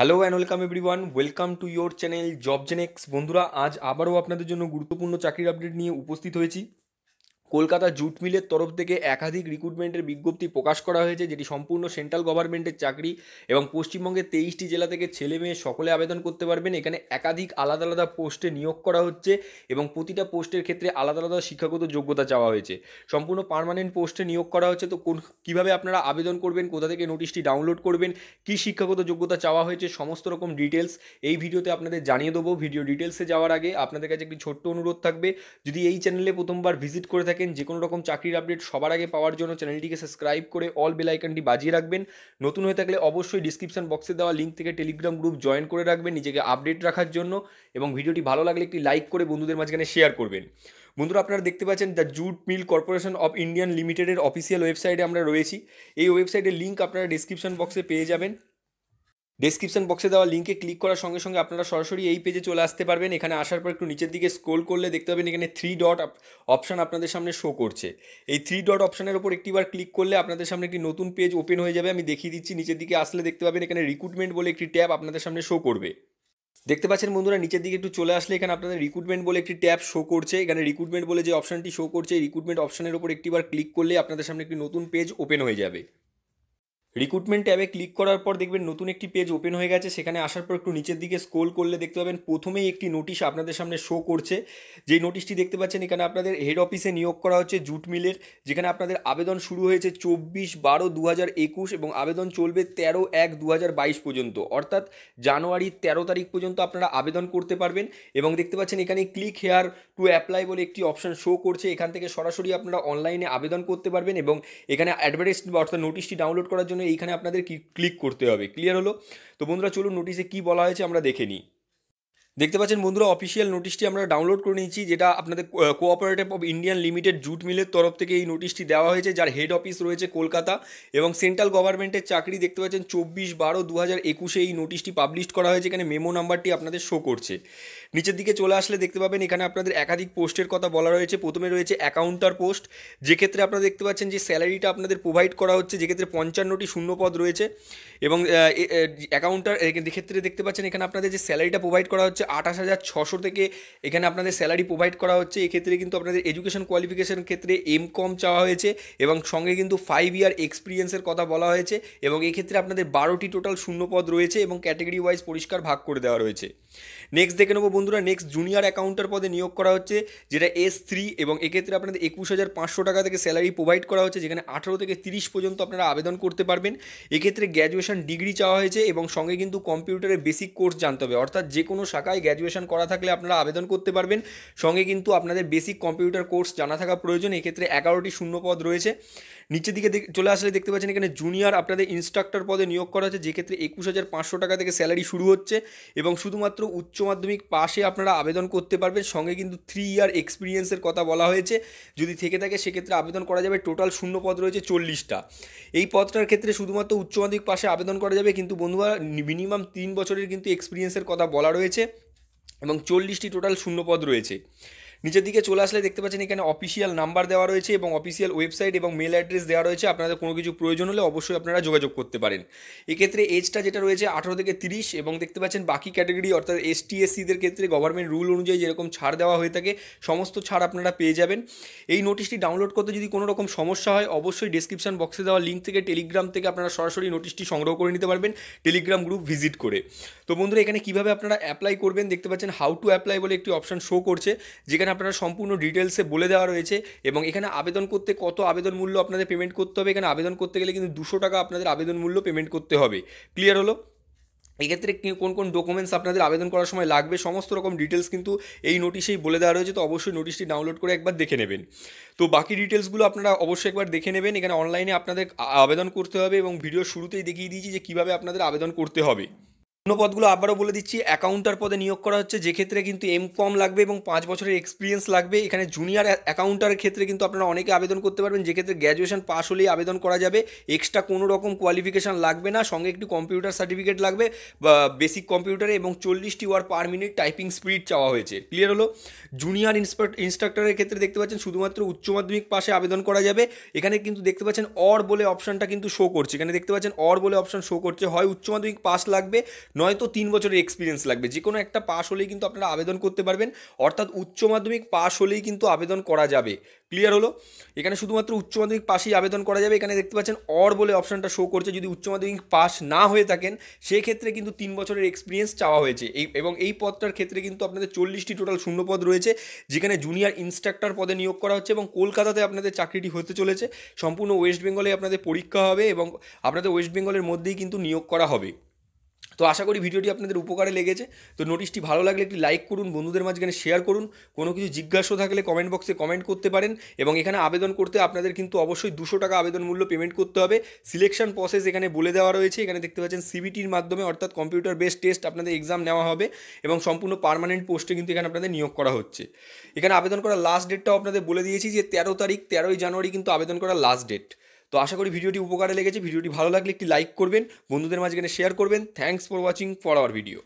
hello and welcome everyone welcome to your channel job Genex বন্ধুরা আজ আবারও আপনাদের জন্য গুরুত্বপূর্ণ চাকরির আপডেট নিয়ে উপস্থিত হয়েছি কলকাতা জুট মিলের তরফ থেকে একাধিক রিক্রুটমেন্টের বিজ্ঞপ্তি প্রকাশ করা হয়েছে যেটি সম্পূর্ণ সেন্ট্রাল গভর্নমেন্টের চাকরি এবং পশ্চিমবঙ্গের তেইশটি জেলা থেকে ছেলে মেয়ে সকলে আবেদন করতে পারবেন এখানে একাধিক আলাদা আলাদা পোস্টে নিয়োগ করা হচ্ছে এবং প্রতিটা পোস্টের ক্ষেত্রে আলাদা আলাদা শিক্ষাগত যোগ্যতা চাওয়া হয়েছে সম্পূর্ণ পারমানেন্ট পোস্টে নিয়োগ করা হচ্ছে তো কোন কীভাবে আপনারা আবেদন করবেন কোথা থেকে নোটিশটি ডাউনলোড করবেন কি শিক্ষাগত যোগ্যতা চাওয়া হয়েছে সমস্ত রকম ডিটেলস এই ভিডিওতে আপনাদের জানিয়ে দেবো ভিডিও ডিটেলসে যাওয়ার আগে আপনাদের কাছে একটি ছোট্ট অনুরোধ থাকবে যদি এই চ্যানেলে প্রথমবার ভিজিট করে থাকে থাকেন যে কোনো রকম চাকরির আপডেট সবার আগে পাওয়ার জন্য চ্যানেলটিকে সাবস্ক্রাইব করে অল বেলাইকনটি বাজিয়ে রাখবেন নতুন হয়ে থাকলে অবশ্যই ডিসক্রিপশন বক্সে দেওয়া লিঙ্ক থেকে টেলিগ্রাম গ্রুপ জয়েন করে রাখবেন নিজেকে আপডেট রাখার জন্য এবং ভিডিওটি ভালো লাগলে একটি লাইক করে বন্ধুদের মাঝখানে শেয়ার করবেন বন্ধুরা আপনারা দেখতে পাচ্ছেন the jute mill corporation of Indian লিমিটেডের অফিসিয়াল ওয়েবসাইটে আমরা রয়েছি এই ওয়েবসাইটের লিঙ্ক আপনারা ডিসক্রিপশন বক্সে পেয়ে যাবেন ডেসক্রিপশন বক্সে দেওয়া লিঙ্কে ক্লিক করার সঙ্গে সঙ্গে আপনারা সরাসরি এই পেজে চলে আসতে পারবেন এখানে আসার পর একটু নিচের দিকে স্ক্রোল করলে দেখতে পাবেন এখানে থ্রি ডট অপশান আপনাদের সামনে শো করছে এই থ্রি ডট অপশানের ওপর একটিবার ক্লিক করলে আপনাদের সামনে একটি নতুন পেজ ওপেন হয়ে যাবে আমি দেখিয়ে দিচ্ছি নিচের দিকে আসলে দেখতে পাবেন এখানে রিক্রুটমেন্ট বলে একটি ট্যাব আপনাদের সামনে শো করবে দেখতে পাচ্ছেন বন্ধুরা নিচের দিকে একটু চলে আসলে এখানে আপনাদের রিক্রুটমেন্ট বলে একটি ট্যাব শো করছে এখানে রিক্রুটমেন্ট বলে যে অপশানটি শো করছে রিক্রুটমেন্ট অপশানের ওপর একটিবার ক্লিক করলে আপনাদের সামনে একটি নতুন পেজ ওপেন হয়ে যাবে রিক্রুটমেন্ট ট্যাবে ক্লিক করার পর দেখবেন নতুন একটি পেজ ওপেন হয়ে গেছে সেখানে আসার পর একটু নিচের দিকে স্কোল করলে দেখতে পাবেন প্রথমেই একটি নোটিশ আপনাদের সামনে শো করছে যেই নোটিশটি দেখতে পাচ্ছেন এখানে আপনাদের হেড অফিসে নিয়োগ করা হচ্ছে জুট মিলের যেখানে আপনাদের আবেদন শুরু হয়েছে চব্বিশ বারো দু একুশ এবং আবেদন চলবে তেরো এক দু বাইশ পর্যন্ত অর্থাৎ জানুয়ারি তেরো তারিখ পর্যন্ত আপনারা আবেদন করতে পারবেন এবং দেখতে পাচ্ছেন এখানে ক্লিক হেয়ার টু অ্যাপ্লাই বলে একটি অপশান শো করছে এখান থেকে সরাসরি আপনারা অনলাইনে আবেদন করতে পারবেন এবং এখানে অ্যাডভার্টাইজ অর্থাৎ নোটিশটি ডাউনলোড করার জন্য জন্য এইখানে আপনাদের ক্লিক করতে হবে ক্লিয়ার হলো তো বন্ধুরা চলুন নোটিশে কি বলা হয়েছে আমরা দেখে নিই দেখতে পাচ্ছেন বন্ধুরা অফিসিয়াল নোটিশটি আমরা ডাউনলোড করে নিয়েছি যেটা আপনাদের cooperative of Indian limited jute মিলের তরফ থেকে এই নোটিশটি দেওয়া হয়েছে যার হেড অফিস রয়েছে কলকাতা এবং সেন্ট্রাল গভর্নমেন্টের চাকরি দেখতে পাচ্ছেন চব্বিশ বারো দু হাজার একুশে এই নোটিশটি পাবলিশ করা হয়েছে এখানে মেমো নাম্বারটি আপনাদের শো করছে নিচের দিকে চলে আসলে দেখতে পাবেন এখানে আপনাদের একাধিক পোস্টের কথা বলা রয়েছে প্রথমে রয়েছে অ্যাকাউন্টার পোস্ট যেক্ষেত্রে আপনারা দেখতে পাচ্ছেন যে স্যালারিটা আপনাদের প্রোভাইড করা হচ্ছে যেক্ষেত্রে পঞ্চান্নটি শূন্যপদ রয়েছে এবং অ্যাকাউন্টার ক্ষেত্রে দেখতে পাচ্ছেন এখানে আপনাদের যে স্যালারিটা প্রোভাইড করা হচ্ছে আঠাশ হাজার ছশো থেকে এখানে আপনাদের স্যালারি প্রোভাইড করা হচ্ছে এক্ষেত্রে কিন্তু আপনাদের এডুকেশন কোয়ালিফিকেশন ক্ষেত্রে এম কম চাওয়া হয়েছে এবং সঙ্গে কিন্তু ফাইভ ইয়ার এক্সপিরিয়েন্সের কথা বলা হয়েছে এবং এক্ষেত্রে আপনাদের বারোটি টোটাল শূন্যপদ রয়েছে এবং ক্যাটাগরি ওয়াইজ পরিষ্কার ভাগ করে দেওয়া রয়েছে নেক্সট দেখে নেবো বন্ধুরা নেক্সট জুনিয়র অ্যাকাউন্টার পদে নিয়োগ করা হচ্ছে যেটা এস থ্রি এবং এক্ষেত্রে আপনাদের একুশ হাজার পাঁচশো টাকা থেকে স্যালারি প্রোভাইড করা হচ্ছে যেখানে আঠারো থেকে তিরিশ পর্যন্ত আপনারা আবেদন করতে পারবেন এক্ষেত্রে গ্র্যাজুয়েশন ডিগ্রি চাওয়া হয়েছে এবং সঙ্গে কিন্তু কম্পিউটারের বেসিক কোর্স জানতে হবে অর্থাৎ যে কোনো শাখা ঢাকায় গ্র্যাজুয়েশন করা থাকলে আপনারা আবেদন করতে পারবেন সঙ্গে কিন্তু আপনাদের বেসিক কম্পিউটার কোর্স জানা থাকা প্রয়োজন এক্ষেত্রে এগারোটি শূন্য পদ রয়েছে নিচের দিকে চলে আসলে দেখতে পাচ্ছেন এখানে জুনিয়র আপনাদের ইনস্ট্রাক্টর পদে নিয়োগ করা হচ্ছে যে ক্ষেত্রে একুশ হাজার পাঁচশো টাকা থেকে স্যালারি শুরু হচ্ছে এবং শুধুমাত্র উচ্চ মাধ্যমিক পাশে আপনারা আবেদন করতে পারবেন সঙ্গে কিন্তু থ্রি ইয়ার এক্সপিরিয়েন্সের কথা বলা হয়েছে যদি থেকে থাকে সেক্ষেত্রে আবেদন করা যাবে টোটাল শূন্য পদ রয়েছে চল্লিশটা এই পদটার ক্ষেত্রে শুধুমাত্র উচ্চ মাধ্যমিক পাশে আবেদন করা যাবে কিন্তু বন্ধুরা মিনিমাম তিন বছরের কিন্তু এক্সপিরিয়েন্সের কথা বলা রয়েছে এবং চল্লিশটি টোটাল শূন্য পদ রয়েছে নিচের দিকে চলে আসলে দেখতে পাচ্ছেন এখানে অফিসিয়াল নাম্বার দেওয়া রয়েছে এবং অফিসিয়াল ওয়েবসাইট এবং মেল অ্যাড্রেস দেওয়া রয়েছে আপনাদের কোনো কিছু প্রয়োজন হলে অবশ্যই আপনারা যোগাযোগ করতে পারেন এক্ষেত্রে এজটা যেটা রয়েছে আঠারো থেকে তিরিশ এবং দেখতে পাচ্ছেন বাকি ক্যাটাগরি অর্থাৎ এসটি এসসিদের ক্ষেত্রে গভর্নমেন্ট রুল অনুযায়ী যেরকম ছাড় দেওয়া হয়ে থাকে সমস্ত ছাড় আপনারা পেয়ে যাবেন এই নোটিশটি ডাউনলোড করতে যদি কোনো রকম সমস্যা হয় অবশ্যই ডিসক্রিপশন বক্সে দেওয়া লিঙ্ক থেকে টেলিগ্রাম থেকে আপনারা সরাসরি নোটিশটি সংগ্রহ করে নিতে পারবেন টেলিগ্রাম গ্রুপ ভিজিট করে তো বন্ধুরা এখানে কীভাবে আপনারা অ্যাপ্লাই করবেন দেখতে পাচ্ছেন হাউ টু অ্যাপ্লাই বলে একটি অপশন শো করছে যেখানে আপনারা সম্পূর্ণ ডিটেলসে বলে দেওয়া রয়েছে এবং এখানে আবেদন করতে কত আবেদন মূল্য আপনাদের পেমেন্ট করতে হবে এখানে আবেদন করতে গেলে কিন্তু দুশো টাকা আপনাদের আবেদন মূল্য পেমেন্ট করতে হবে ক্লিয়ার হলো এক্ষেত্রে কোন কোন ডকুমেন্টস আপনাদের আবেদন করার সময় লাগবে সমস্ত রকম ডিটেলস কিন্তু এই নোটিশেই বলে দেওয়া রয়েছে তো অবশ্যই নোটিশটি ডাউনলোড করে একবার দেখে নেবেন তো বাকি ডিটেলসগুলো আপনারা অবশ্যই একবার দেখে নেবেন এখানে অনলাইনে আপনাদের আবেদন করতে হবে এবং ভিডিও শুরুতেই দেখিয়ে দিয়েছি যে কীভাবে আপনাদের আবেদন করতে হবে অন্য পদগুলো আবারও বলে দিচ্ছি অ্যাকাউন্টার পদে নিয়োগ করা হচ্ছে যে ক্ষেত্রে কিন্তু এম কম লাগবে এবং পাঁচ বছরের এক্সপিরিয়েন্স লাগবে এখানে জুনিয়র অ্যাকাউন্টারের ক্ষেত্রে কিন্তু আপনারা অনেকে আবেদন করতে পারবেন যে ক্ষেত্রে গ্র্যাজুয়েশন পাস হলেই আবেদন করা যাবে এক্সট্রা কোনো রকম কোয়ালিফিকেশান লাগবে না সঙ্গে একটি কম্পিউটার সার্টিফিকেট লাগবে বেসিক কম্পিউটারে এবং চল্লিশটি word per minute typing speed চাওয়া হয়েছে ক্লিয়ার হলো জুনিয়র ইনস্ট্রাক্টরের ক্ষেত্রে দেখতে পাচ্ছেন শুধুমাত্র উচ্চ মাধ্যমিক পাশে আবেদন করা যাবে এখানে কিন্তু দেখতে পাচ্ছেন অর বলে অপশানটা কিন্তু শো করছে এখানে দেখতে পাচ্ছেন অর বলে অপশান শো করছে হয় উচ্চ মাধ্যমিক পাস লাগবে নয়তো তিন বছরের এক্সপিরিয়েন্স লাগবে যে কোনো একটা পাস হলেই কিন্তু আপনারা আবেদন করতে পারবেন অর্থাৎ উচ্চ মাধ্যমিক পাস হলেই কিন্তু আবেদন করা যাবে ক্লিয়ার হলো এখানে শুধুমাত্র উচ্চ মাধ্যমিক পাশেই আবেদন করা যাবে এখানে দেখতে পাচ্ছেন অর বলে অপশানটা শো করছে যদি উচ্চ মাধ্যমিক পাস না হয়ে থাকেন সেক্ষেত্রে কিন্তু তিন বছরের এক্সপিরিয়েন্স চাওয়া হয়েছে এই এবং এই পদটার ক্ষেত্রে কিন্তু আপনাদের চল্লিশটি টোটাল শূন্য পদ রয়েছে যেখানে জুনিয়র ইনস্ট্রাক্টর পদে নিয়োগ করা হচ্ছে এবং কলকাতাতে আপনাদের চাকরিটি হতে চলেছে সম্পূর্ণ ওয়েস্ট বেঙ্গলে আপনাদের পরীক্ষা হবে এবং আপনাদের ওয়েস্ট বেঙ্গলের মধ্যেই কিন্তু নিয়োগ করা হবে তো আশা করি ভিডিওটি আপনাদের উপকারে লেগেছে তো নোটিশটি ভালো লাগলে একটি লাইক করুন বন্ধুদের মাঝখানে শেয়ার করুন কোনো কিছু জিজ্ঞাসা থাকলে কমেন্ট বক্সে কমেন্ট করতে পারেন এবং এখানে আবেদন করতে আপনাদের কিন্তু অবশ্যই দুশো টাকা আবেদন মূল্য পেমেন্ট করতে হবে সিলেকশন প্রসেস এখানে বলে দেওয়া রয়েছে এখানে দেখতে পাচ্ছেন সিবিটির মাধ্যমে অর্থাৎ কম্পিউটার বেস টেস্ট আপনাদের এক্সাম নেওয়া হবে এবং সম্পূর্ণ পারমানেন্ট পোস্টে কিন্তু এখানে আপনাদের নিয়োগ করা হচ্ছে এখানে আবেদন করার লাস্ট ডেটটাও আপনাদের বলে দিয়েছি যে তেরো তারিখ তেরোই জানুয়ারি কিন্তু আবেদন করার লাস্ট ডেট তো আশা করি ভিডিওটি উপকারে লেগেছে ভিডিওটি ভালো লাগলে একটি লাইক করবেন বন্ধুদের মাঝখানে শেয়ার করবেন thanks for watching for our video